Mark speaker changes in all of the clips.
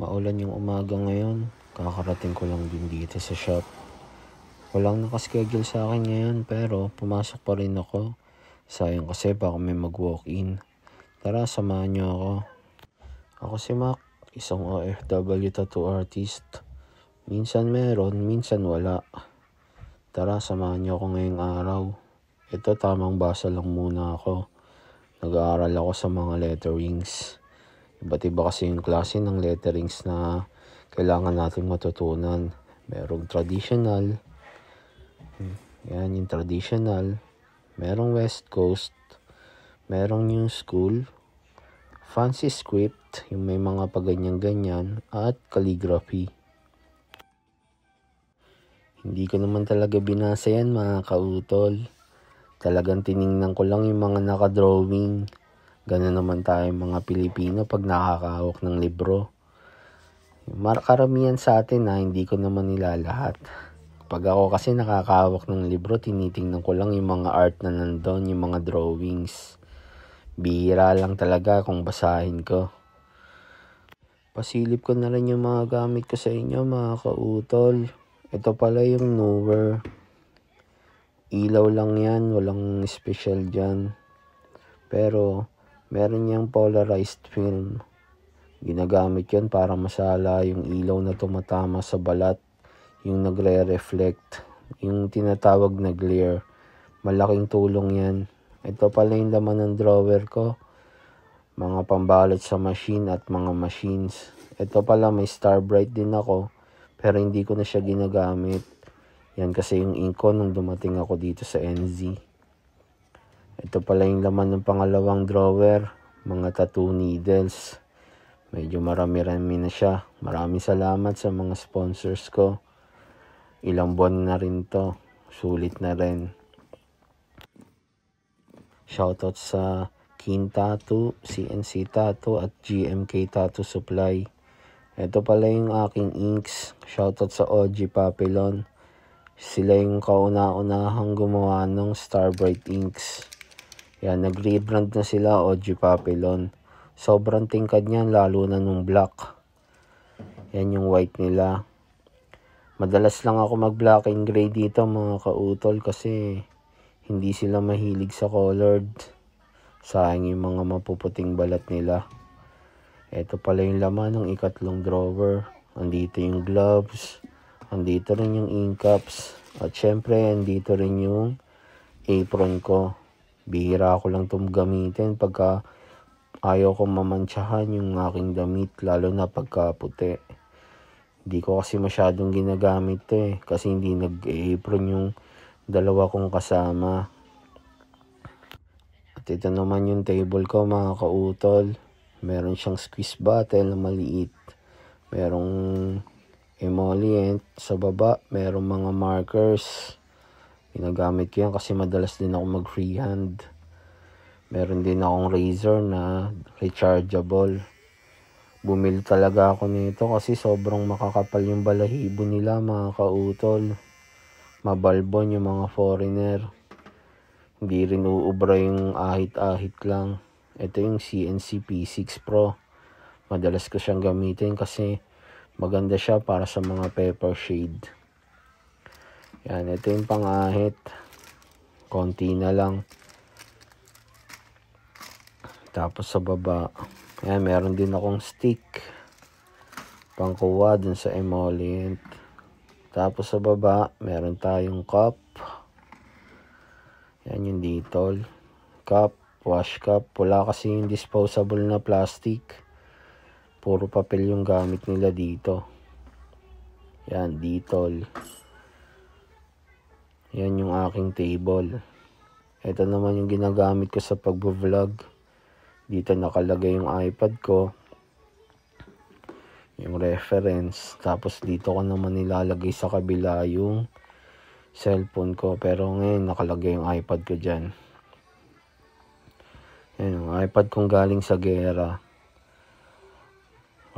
Speaker 1: Maulan yung umaga ngayon. Kakarating ko lang din dito sa shop. Walang nakaschedule sa akin ngayon pero pumasok pa rin ako. Sayang kasi baka may mag-walk-in. Tara, samahan niyo ako. Ako si Mac, isang OFW tattoo artist. Minsan meron, minsan wala. Tara, samahan niyo ako ngayong araw. Ito tamang basa lang muna ako. Nag-aaral ako sa mga letterings. Iba't iba kasi yung klase ng letterings na kailangan natin matutunan. Merong traditional. Yan yung traditional. Merong West Coast. Merong New School. Fancy script, yung may mga paganyan-ganyan. At calligraphy. Hindi ko naman talaga binasa yan mga kautol. Talagang tiningnan ko lang yung mga nakadrawing. drawing Ganun naman tayo mga Pilipino pag nakakahawak ng libro. Karamihan sa atin na ah, hindi ko naman lahat. Pag ako kasi nakakahawak ng libro, tinitingnan ko lang yung mga art na nandun, yung mga drawings. Bihira lang talaga kung basahin ko. Pasilip ko na rin yung mga gamit ko sa inyo mga kautol. Ito pala yung newer. Ilaw lang yan, walang special dyan. Pero, meron niyang polarized film. Ginagamit yon para masala yung ilaw na tumatama sa balat, yung nagre-reflect, yung tinatawag na glare. Malaking tulong yan. Ito pala yung laman ng drawer ko. Mga pambalot sa machine at mga machines. Ito pala may Starbright din ako. Pero hindi ko na siya ginagamit. Yan kasi yung ink ko nung dumating ako dito sa NZ. Ito pala yung laman ng pangalawang drawer. Mga tattoo needles. Medyo marami-rami na siya. Maraming salamat sa mga sponsors ko. Ilang buwan na rin to. Sulit na rin. Shoutout sa Kin Tattoo, CNC Tattoo at GMK Tattoo Supply. Ito pala yung aking inks. Shoutout sa OG Papillon. Sila yung kauna-unahang gumawa ng Starbright Inks. Yan, nag-rebrand na sila, Oji Papillon. Sobrang tingkad niyan, lalo na nung black. Yan yung white nila. Madalas lang ako mag black and gray dito mga kautol kasi hindi sila mahilig sa colored. Sayang yung mga mapuputing balat nila. Ito pala yung laman ng ikatlong drawer. Andito yung gloves. Andito rin yung ink cups. At syempre, andito rin yung apron ko. Bihira ko lang itong gamitin pagka ayaw kong mamantsahan yung aking damit lalo na pagka puti. Hindi ko kasi masyadong ginagamit eh kasi hindi nag-apron yung dalawa kong kasama. At ito naman yung table ko mga kautol. Meron siyang squeeze bottle na maliit. Merong emollient sa baba. Merong mga markers. Ginagamit ko yan kasi madalas din ako mag freehand. Meron din akong razor na rechargeable. Bumili talaga ako nito kasi sobrang makakapal yung balahibo nila mga kautol. Mabalbon yung mga foreigner. Hindi rin uubra yung ahit-ahit lang. Ito yung CNC P6 Pro. Madalas ko siyang gamitin kasi maganda siya para sa mga paper shade. Yan, ito yung pangahit. Konti na lang. Tapos sa baba, ayan, meron din akong stick. Pangkuha dun sa emollient. Tapos sa baba, meron tayong cup. Yan yung detol. Cup, wash cup. Wala kasi yung disposable na plastic. Puro papel yung gamit nila dito. Yan, detol. Detol. Yan yung aking table. Ito naman yung ginagamit ko sa pagbo-vlog. Dito nakalagay yung iPad ko. Yung reference. Tapos dito ko naman nilalagay sa kabila yung cellphone ko. Pero ngayon nakalagay yung iPad ko dyan. Yan yung iPad kong galing sa gera.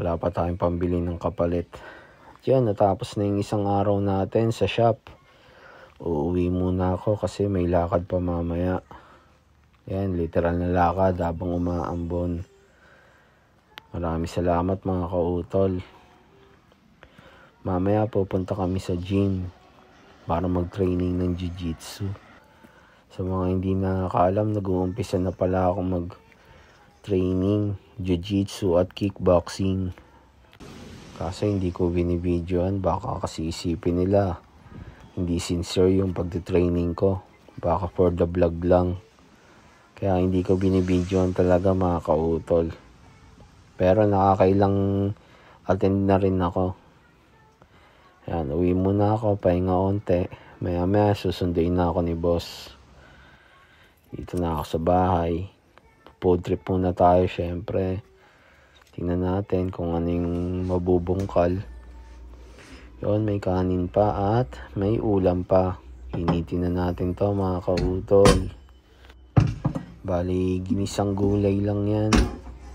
Speaker 1: Wala pa tayong pambili ng kapalit. At yan, natapos na yung isang araw natin sa shop uuwi muna ako kasi may lakad pa mamaya. Yan, literal na lakad habang umaambon. Marami salamat mga kautol. Mamaya pupunta kami sa gym para mag-training ng jiu-jitsu. Sa mga hindi nakakaalam, nag-uumpisa na pala ako mag-training, jiu-jitsu at kickboxing. Kasi hindi ko binibidyoan, baka kasi isipin nila hindi sincere yung pagte-training ko. Baka for the vlog lang. Kaya hindi ko binibidyoan talaga mga kautol. Pero nakakailang attend na rin ako. Yan, uwi muna ako, pahinga onte. Maya maya susunduin na ako ni boss. Dito na ako sa bahay. Food trip muna tayo syempre. Tingnan natin kung ano yung mabubungkal. Yun, may kanin pa at may ulam pa. Initin na natin to mga kautol. Bali, ginisang gulay lang yan.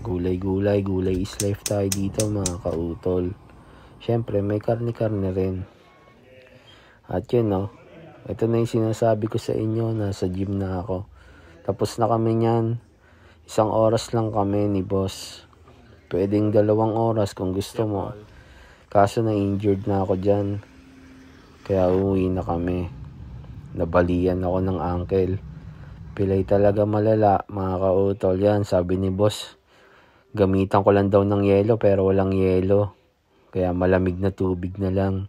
Speaker 1: Gulay-gulay, gulay is life tayo dito mga kautol. Siyempre, may karne-karne rin. At yun, no. Ito na yung sinasabi ko sa inyo. Nasa gym na ako. Tapos na kami niyan. Isang oras lang kami ni boss. Pwedeng dalawang oras kung gusto mo. Kaso na-injured na ako dyan. Kaya uuwi na kami. Nabalian ako ng uncle. Pilay talaga malala, mga kautol yan, sabi ni boss. Gamitan ko lang daw ng yelo pero walang yelo. Kaya malamig na tubig na lang.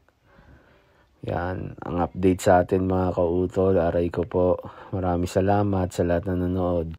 Speaker 1: Yan, ang update sa atin mga kautol, aray ko po. Marami salamat sa lahat na nanood.